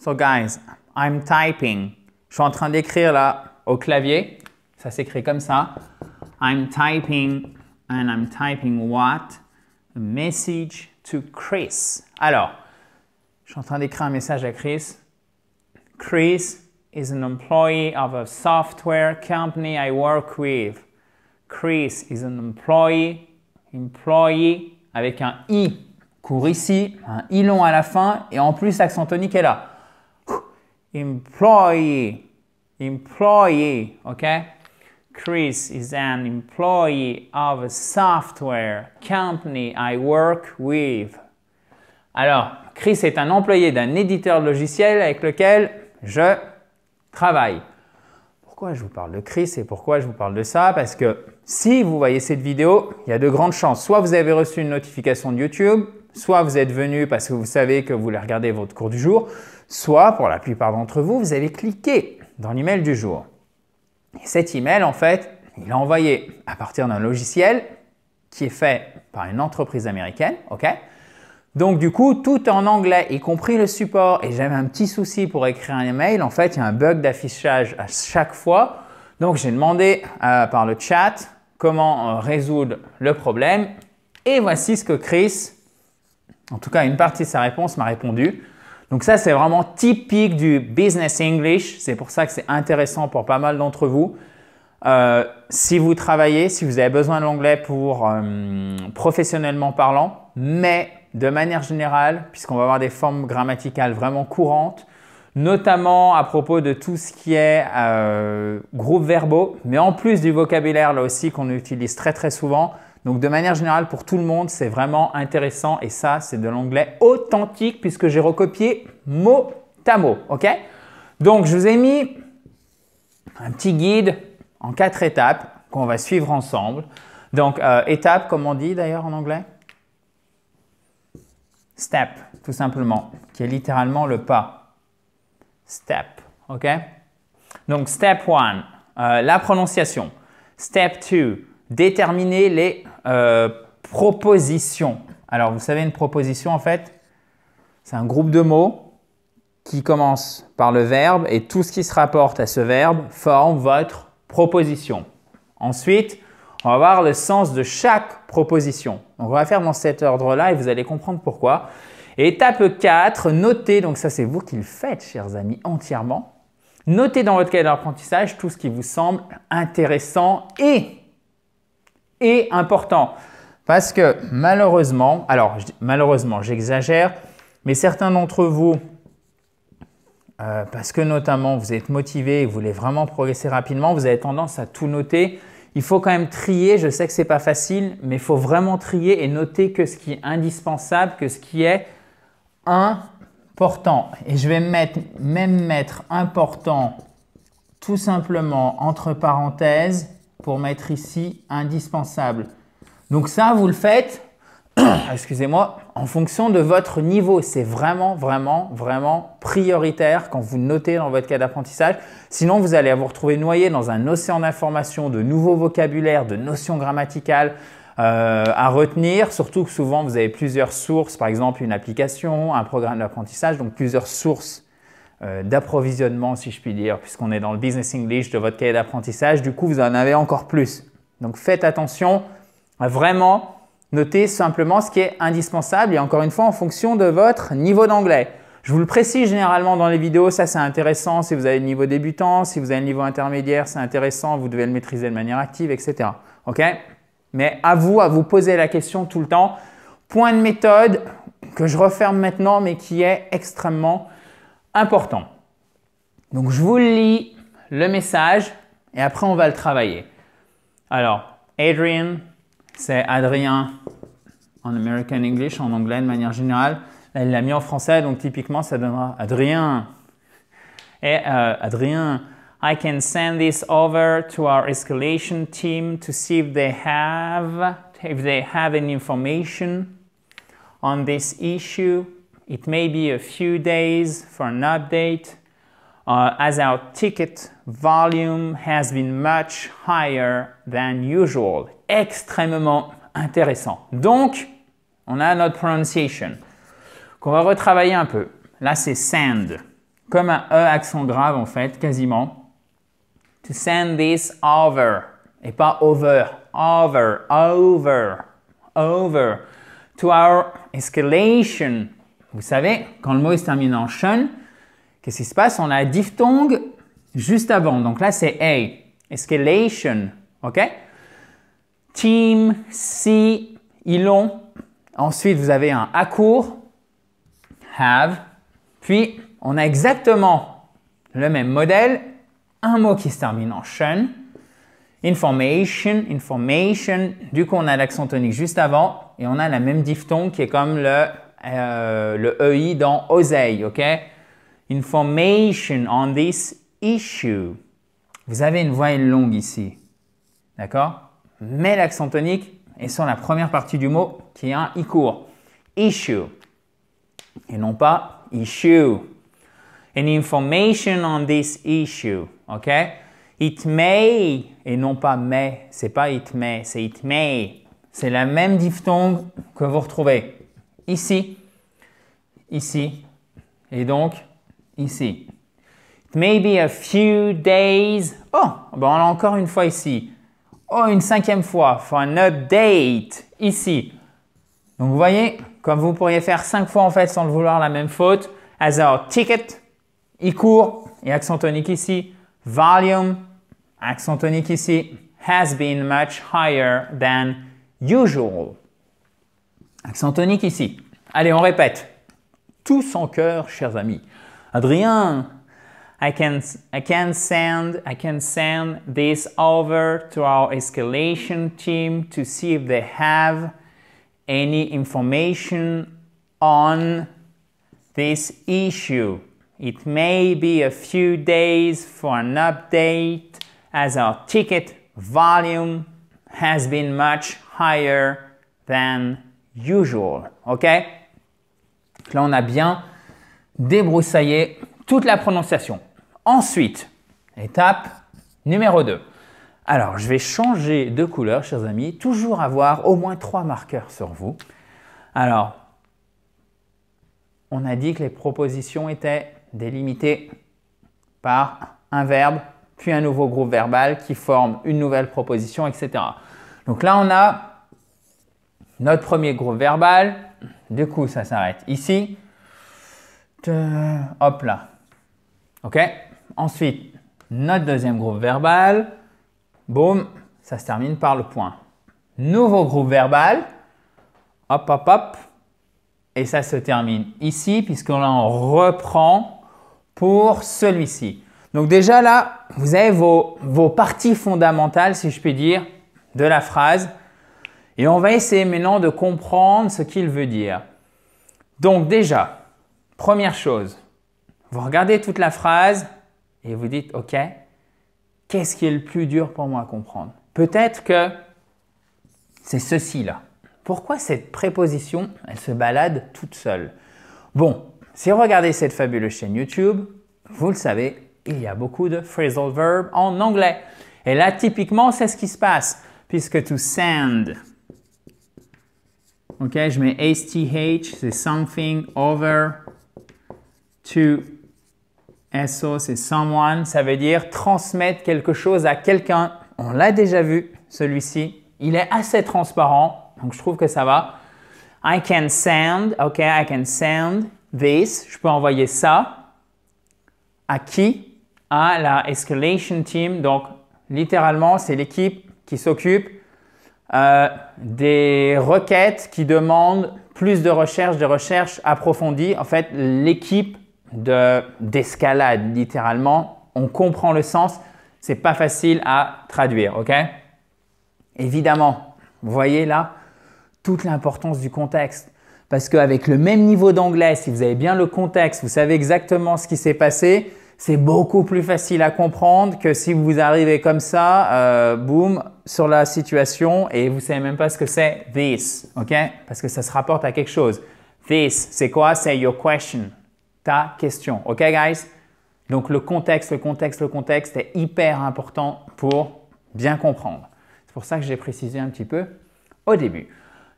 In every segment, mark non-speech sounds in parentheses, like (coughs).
So guys, I'm typing. Je suis en train d'écrire là au clavier. Ça s'écrit comme ça. I'm typing and I'm typing what? A message to Chris. Alors, je suis en train d'écrire un message à Chris. Chris is an employee of a software company I work with. Chris is an employee, employee avec un i court ici, un i long à la fin et en plus accent tonique est là employee, employee, okay? Chris is an employee of a software company I work with. Alors, Chris est un employé d'un éditeur de logiciel avec lequel je travaille. Pourquoi je vous parle de Chris et pourquoi je vous parle de ça Parce que si vous voyez cette vidéo, il y a de grandes chances. Soit vous avez reçu une notification de YouTube, soit vous êtes venu parce que vous savez que vous voulez regarder votre cours du jour, soit pour la plupart d'entre vous, vous avez cliqué dans l'email du jour. Et cet email, en fait, il est envoyé à partir d'un logiciel qui est fait par une entreprise américaine, ok donc du coup, tout en anglais, y compris le support. Et j'avais un petit souci pour écrire un email. En fait, il y a un bug d'affichage à chaque fois. Donc j'ai demandé euh, par le chat comment euh, résoudre le problème. Et voici ce que Chris, en tout cas une partie de sa réponse, m'a répondu. Donc ça, c'est vraiment typique du business English. C'est pour ça que c'est intéressant pour pas mal d'entre vous. Euh, si vous travaillez, si vous avez besoin de l'anglais pour euh, professionnellement parlant, mais de manière générale, puisqu'on va avoir des formes grammaticales vraiment courantes, notamment à propos de tout ce qui est euh, groupes verbaux, mais en plus du vocabulaire là aussi qu'on utilise très très souvent, donc de manière générale, pour tout le monde, c'est vraiment intéressant et ça, c'est de l'anglais authentique puisque j'ai recopié mot à mot. OK Donc je vous ai mis un petit guide en quatre étapes qu'on va suivre ensemble. Donc euh, étape, comme on dit d'ailleurs en anglais Step, tout simplement, qui est littéralement le pas. Step, OK Donc step 1, euh, la prononciation. Step 2, déterminer les euh, propositions. Alors, vous savez, une proposition, en fait, c'est un groupe de mots qui commence par le verbe et tout ce qui se rapporte à ce verbe forme votre proposition. Ensuite, on va voir le sens de chaque proposition. Donc, on va faire dans cet ordre-là et vous allez comprendre pourquoi. Étape 4, notez, donc ça c'est vous qui le faites, chers amis, entièrement. Notez dans votre cahier d'apprentissage tout ce qui vous semble intéressant et et important. Parce que malheureusement, alors malheureusement j'exagère, mais certains d'entre vous, euh, parce que notamment vous êtes motivé et vous voulez vraiment progresser rapidement, vous avez tendance à tout noter. Il faut quand même trier, je sais que ce n'est pas facile, mais il faut vraiment trier et noter que ce qui est indispensable, que ce qui est important. Et je vais même mettre important tout simplement entre parenthèses pour mettre ici indispensable. Donc ça, vous le faites, (coughs) excusez-moi, en fonction de votre niveau. C'est vraiment, vraiment, vraiment prioritaire quand vous notez dans votre cas d'apprentissage. Sinon, vous allez vous retrouver noyé dans un océan d'informations, de nouveaux vocabulaires, de notions grammaticales, euh, à retenir, surtout que souvent vous avez plusieurs sources, par exemple une application, un programme d'apprentissage, donc plusieurs sources euh, d'approvisionnement, si je puis dire, puisqu'on est dans le business English de votre cahier d'apprentissage. Du coup, vous en avez encore plus. Donc faites attention à vraiment noter simplement ce qui est indispensable et encore une fois en fonction de votre niveau d'anglais. Je vous le précise généralement dans les vidéos, ça c'est intéressant si vous avez le niveau débutant, si vous avez le niveau intermédiaire, c'est intéressant, vous devez le maîtriser de manière active, etc. OK Mais à vous, à vous poser la question tout le temps. Point de méthode que je referme maintenant mais qui est extrêmement important. Donc je vous lis le message et après on va le travailler. Alors, Adrian, c'est Adrien en American English, en anglais de manière générale. Elle l'a mis en français, donc typiquement ça donnera Adrien. Et euh, Adrien, I can send this over to our escalation team to see if they have if they have any information on this issue. It may be a few days for an update, uh, as our ticket volume has been much higher than usual. Extrêmement intéressant. Donc, on a notre pronunciation, qu'on va retravailler un peu. Là, c'est send, comme un E accent grave en fait, quasiment. To send this over, et pas over, over, over, over, to our escalation Vous savez, quand le mot se termine en shun, qu'est-ce qui se passe On a un diphtongue juste avant. Donc là, c'est a. Escalation. OK Team, si, ilon. Ensuite, vous avez un à have. Puis, on a exactement le même modèle. Un mot qui se termine en shun. Information, information. Du coup, on a l'accent tonique juste avant et on a la même diphtongue qui est comme le euh, le EI dans oseille, OK? Information on this issue. Vous avez une voyelle longue ici, d'accord? Mais l'accent tonique est sur la première partie du mot qui est un I court. Issue. Et non pas issue. An information on this issue, OK? It may, et non pas mais, c'est pas it may, c'est it may. C'est la même diphtongue que vous retrouvez ici, ici, et donc ici. Maybe a few days. Oh, bon, on a encore une fois ici. Oh, une cinquième fois. For an update. Ici. Donc vous voyez, comme vous pourriez faire cinq fois en fait sans le vouloir la même faute. As our ticket. il court. Et accent tonique ici. Volume. Accent tonique ici. Has been much higher than usual. Accent tonique ici. Allez, on répète. Tout son cœur, chers amis. Adrien, I can, I can send, I can send this over to our escalation team to see if they have any information on this issue. It may be a few days for an update as our ticket volume has been much higher than usual. OK Là, on a bien débroussaillé toute la prononciation. Ensuite, étape numéro 2. Alors, je vais changer de couleur, chers amis. Toujours avoir au moins trois marqueurs sur vous. Alors, on a dit que les propositions étaient délimitées par un verbe, puis un nouveau groupe verbal qui forme une nouvelle proposition, etc. Donc là, on a notre premier groupe verbal, du coup, ça s'arrête ici. Hop là. OK Ensuite, notre deuxième groupe verbal, boum, ça se termine par le point. Nouveau groupe verbal, hop, hop, hop, et ça se termine ici, puisqu'on en reprend pour celui-ci. Donc déjà là, vous avez vos, vos parties fondamentales, si je puis dire, de la phrase. Et on va essayer maintenant de comprendre ce qu'il veut dire. Donc déjà, première chose, vous regardez toute la phrase et vous dites, OK, qu'est-ce qui est le plus dur pour moi à comprendre Peut-être que c'est ceci-là. Pourquoi cette préposition, elle se balade toute seule Bon, si vous regardez cette fabuleuse chaîne YouTube, vous le savez, il y a beaucoup de phrasal verbs en anglais. Et là, typiquement, c'est ce qui se passe, puisque to send, OK, je mets STH, c'est something over to SO, c'est someone. Ça veut dire transmettre quelque chose à quelqu'un. On l'a déjà vu, celui-ci. Il est assez transparent, donc je trouve que ça va. I can send, OK, I can send this. Je peux envoyer ça. À qui À la escalation team. Donc, littéralement, c'est l'équipe qui s'occupe euh, des requêtes qui demandent plus de recherche, de recherches approfondies. En fait, l'équipe d'escalade, littéralement, on comprend le sens, c'est pas facile à traduire, ok Évidemment, vous voyez là toute l'importance du contexte. Parce qu'avec le même niveau d'anglais, si vous avez bien le contexte, vous savez exactement ce qui s'est passé, c'est beaucoup plus facile à comprendre que si vous arrivez comme ça, euh, boum, sur la situation et vous savez même pas ce que c'est this, OK? Parce que ça se rapporte à quelque chose. This, c'est quoi? C'est your question, ta question, OK, guys? Donc le contexte, le contexte, le contexte est hyper important pour bien comprendre. C'est pour ça que j'ai précisé un petit peu au début.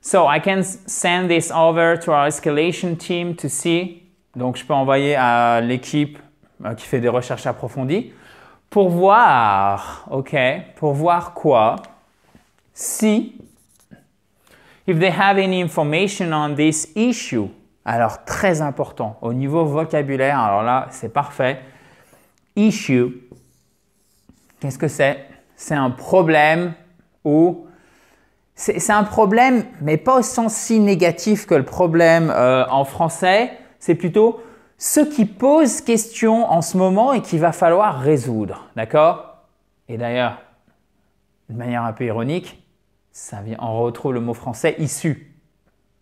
So I can send this over to our escalation team to see. Donc je peux envoyer à l'équipe euh, qui fait des recherches approfondies pour voir, OK, pour voir quoi? Si, if they have any information on this issue, alors très important, au niveau vocabulaire, alors là, c'est parfait. Issue, qu'est-ce que c'est? C'est un problème ou... C'est un problème, mais pas au sens si négatif que le problème euh, en français. C'est plutôt ce qui pose question en ce moment et qu'il va falloir résoudre. D'accord Et d'ailleurs, de manière un peu ironique, ça vient, en retrouve le mot français issu.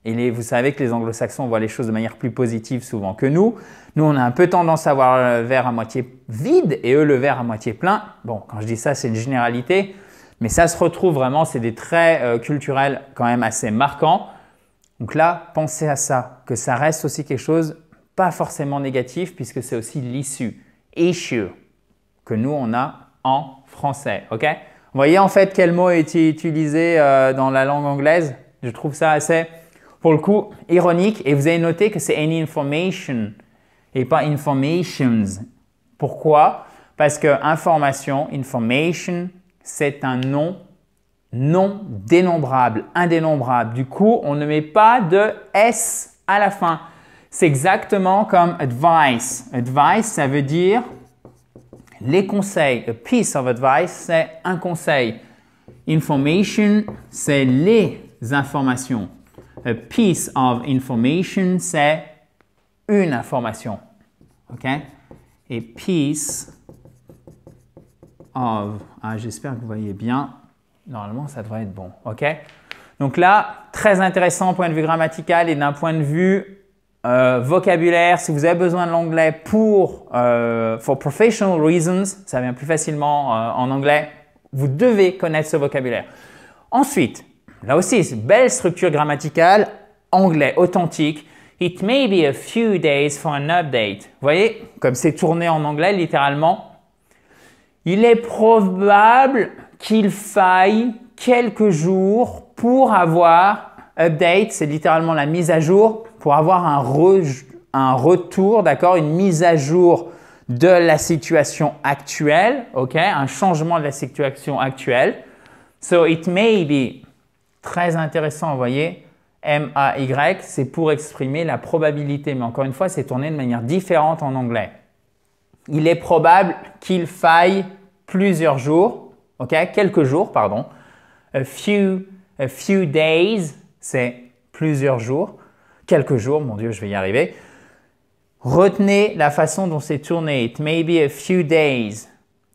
Et vous savez que les anglo-saxons voient les choses de manière plus positive souvent que nous. Nous, on a un peu tendance à voir le verre à moitié vide et eux le verre à moitié plein. Bon, quand je dis ça, c'est une généralité, mais ça se retrouve vraiment, c'est des traits euh, culturels quand même assez marquants. Donc là, pensez à ça, que ça reste aussi quelque chose pas forcément négatif puisque c'est aussi l'issue, issue, que nous on a en français. Ok Vous voyez en fait quel mot est utilisé euh, dans la langue anglaise Je trouve ça assez, pour le coup, ironique. Et vous avez noté que c'est any information et pas informations. Pourquoi Parce que information, information, c'est un nom non dénombrable, indénombrable. Du coup, on ne met pas de S à la fin. C'est exactement comme advice. Advice, ça veut dire les conseils. A piece of advice, c'est un conseil. Information, c'est les informations. A piece of information, c'est une information. OK? Et piece of. Ah, J'espère que vous voyez bien. Normalement, ça devrait être bon. OK? Donc là, très intéressant point de vue grammatical et d'un point de vue euh, vocabulaire, si vous avez besoin de l'anglais pour euh, for professional reasons, ça vient plus facilement euh, en anglais, vous devez connaître ce vocabulaire. Ensuite, là aussi, belle structure grammaticale, anglais authentique. It may be a few days for an update. Vous voyez, comme c'est tourné en anglais littéralement, il est probable qu'il faille quelques jours pour avoir update, c'est littéralement la mise à jour, pour avoir un, retour, d'accord, une mise à jour de la situation actuelle, ok, un changement de la situation actuelle. So it may be très intéressant, vous voyez, M A Y, c'est pour exprimer la probabilité, mais encore une fois, c'est tourné de manière différente en anglais. Il est probable qu'il faille plusieurs jours, ok, quelques jours, pardon. few, a few days, c'est plusieurs jours quelques jours, mon Dieu, je vais y arriver. Retenez la façon dont c'est tourné. It may be a few days.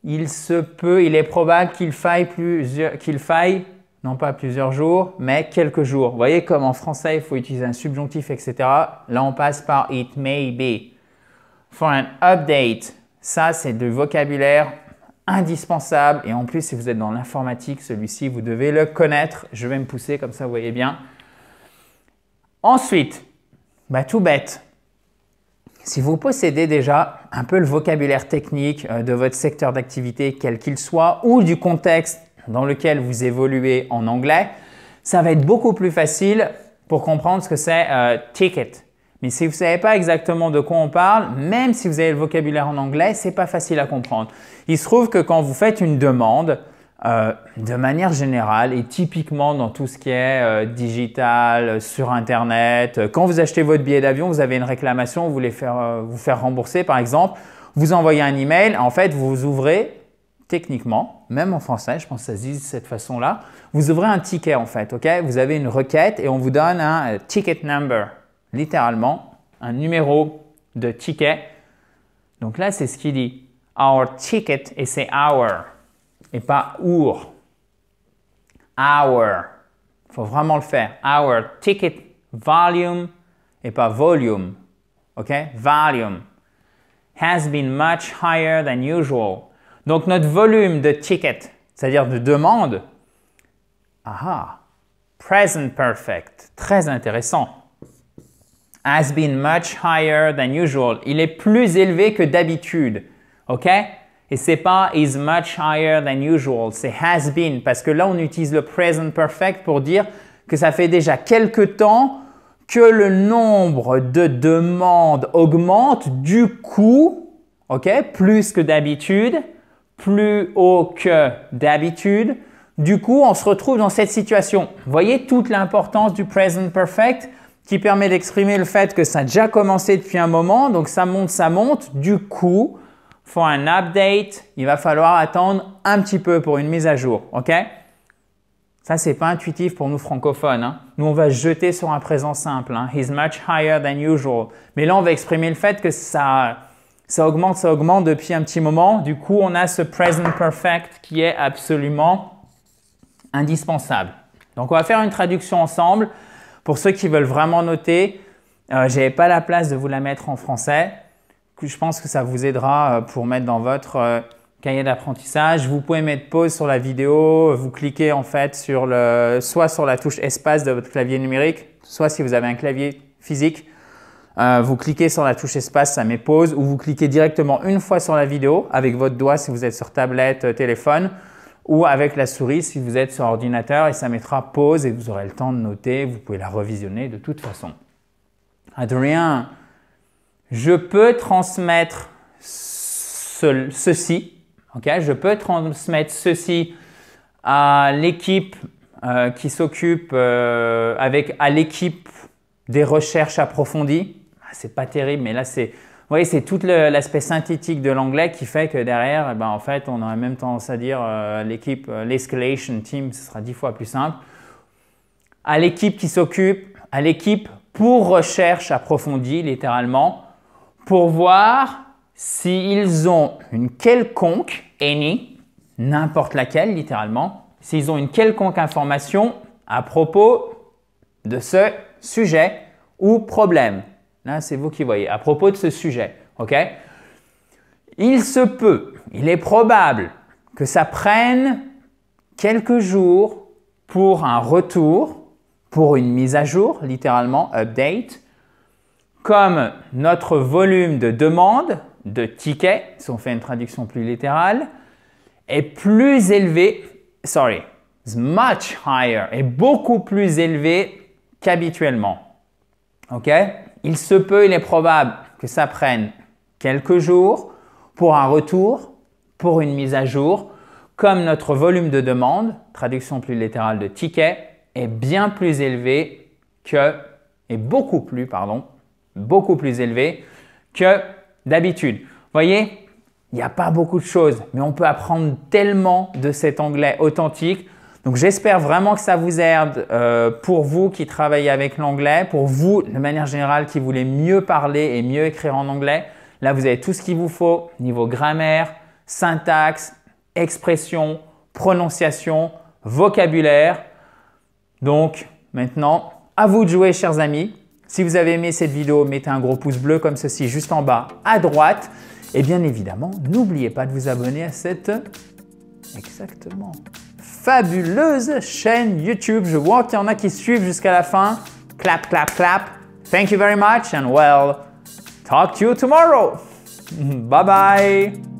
Il se peut, il est probable qu'il faille plusieurs, qu'il faille, non pas plusieurs jours, mais quelques jours. Vous voyez comme en français, il faut utiliser un subjonctif, etc. Là, on passe par it may be. For an update. Ça, c'est du vocabulaire indispensable. Et en plus, si vous êtes dans l'informatique, celui-ci, vous devez le connaître. Je vais me pousser, comme ça, vous voyez bien. Ensuite, bah, tout bête, si vous possédez déjà un peu le vocabulaire technique euh, de votre secteur d'activité, quel qu'il soit, ou du contexte dans lequel vous évoluez en anglais, ça va être beaucoup plus facile pour comprendre ce que c'est euh, ticket. Mais si vous ne savez pas exactement de quoi on parle, même si vous avez le vocabulaire en anglais, ce n'est pas facile à comprendre. Il se trouve que quand vous faites une demande, euh, de manière générale et typiquement dans tout ce qui est euh, digital, euh, sur Internet, quand vous achetez votre billet d'avion, vous avez une réclamation, vous voulez vous faire rembourser par exemple, vous envoyez un email, en fait vous ouvrez techniquement, même en français, je pense que ça se dit de cette façon-là, vous ouvrez un ticket en fait, ok Vous avez une requête et on vous donne un ticket number, littéralement un numéro de ticket. Donc là c'est ce qu'il dit, our ticket et c'est our et pas our. Our. Il faut vraiment le faire. Our ticket volume et pas volume. OK? Volume has been much higher than usual. Donc notre volume de ticket, c'est-à-dire de demande, aha, present perfect, très intéressant. Has been much higher than usual. Il est plus élevé que d'habitude. OK? Et c'est pas is much higher than usual, c'est has been parce que là on utilise le present perfect pour dire que ça fait déjà quelque temps que le nombre de demandes augmente du coup, OK, plus que d'habitude, plus haut que d'habitude. Du coup, on se retrouve dans cette situation. Vous Voyez toute l'importance du present perfect qui permet d'exprimer le fait que ça a déjà commencé depuis un moment, donc ça monte, ça monte. Du coup, for an update, il va falloir attendre un petit peu pour une mise à jour, ok Ça, c'est pas intuitif pour nous francophones. Hein. Nous, on va jeter sur un présent simple. Hein. He's much higher than usual. Mais là, on va exprimer le fait que ça, ça augmente, ça augmente depuis un petit moment. Du coup, on a ce present perfect qui est absolument indispensable. Donc, on va faire une traduction ensemble. Pour ceux qui veulent vraiment noter, euh, je n'avais pas la place de vous la mettre en français je pense que ça vous aidera euh, pour mettre dans votre euh, cahier d'apprentissage. Vous pouvez mettre pause sur la vidéo, vous cliquez en fait sur le, soit sur la touche espace de votre clavier numérique, soit si vous avez un clavier physique, euh, vous cliquez sur la touche espace, ça met pause, ou vous cliquez directement une fois sur la vidéo avec votre doigt si vous êtes sur tablette, téléphone, ou avec la souris si vous êtes sur ordinateur et ça mettra pause et vous aurez le temps de noter, vous pouvez la revisionner de toute façon. Adrien, je peux transmettre ceci, je peux transmettre ceci à l'équipe euh, qui s'occupe euh, avec à l'équipe des recherches approfondies. Ce ah, c'est pas terrible, mais là c'est vous voyez, c'est tout l'aspect synthétique de l'anglais qui fait que derrière, eh ben, en fait, on aurait même tendance à dire euh, l'équipe, l'escalation team, ce sera dix fois plus simple. À l'équipe qui s'occupe, à l'équipe pour recherche approfondie, littéralement, pour voir s'ils ont une quelconque, any, n'importe laquelle littéralement, s'ils ont une quelconque information à propos de ce sujet ou problème. Là, c'est vous qui voyez, à propos de ce sujet. OK Il se peut, il est probable que ça prenne quelques jours pour un retour, pour une mise à jour, littéralement, update, comme notre volume de demande de tickets, si on fait une traduction plus littérale, est plus élevé, sorry, is much higher, est beaucoup plus élevé qu'habituellement. OK Il se peut, il est probable que ça prenne quelques jours pour un retour, pour une mise à jour, comme notre volume de demande, traduction plus littérale de tickets, est bien plus élevé que, et beaucoup plus, pardon, beaucoup plus élevé que d'habitude. Voyez, il n'y a pas beaucoup de choses, mais on peut apprendre tellement de cet anglais authentique. Donc j'espère vraiment que ça vous aide euh, pour vous qui travaillez avec l'anglais, pour vous de manière générale qui voulez mieux parler et mieux écrire en anglais. Là, vous avez tout ce qu'il vous faut niveau grammaire, syntaxe, expression, prononciation, vocabulaire. Donc maintenant, à vous de jouer, chers amis. Si vous avez aimé cette vidéo, mettez un gros pouce bleu comme ceci juste en bas à droite. Et bien évidemment, n'oubliez pas de vous abonner à cette exactement fabuleuse chaîne YouTube. Je vois qu'il y en a qui suivent jusqu'à la fin. Clap, clap, clap. Thank you very much and well, talk to you tomorrow. (laughs) Bye bye.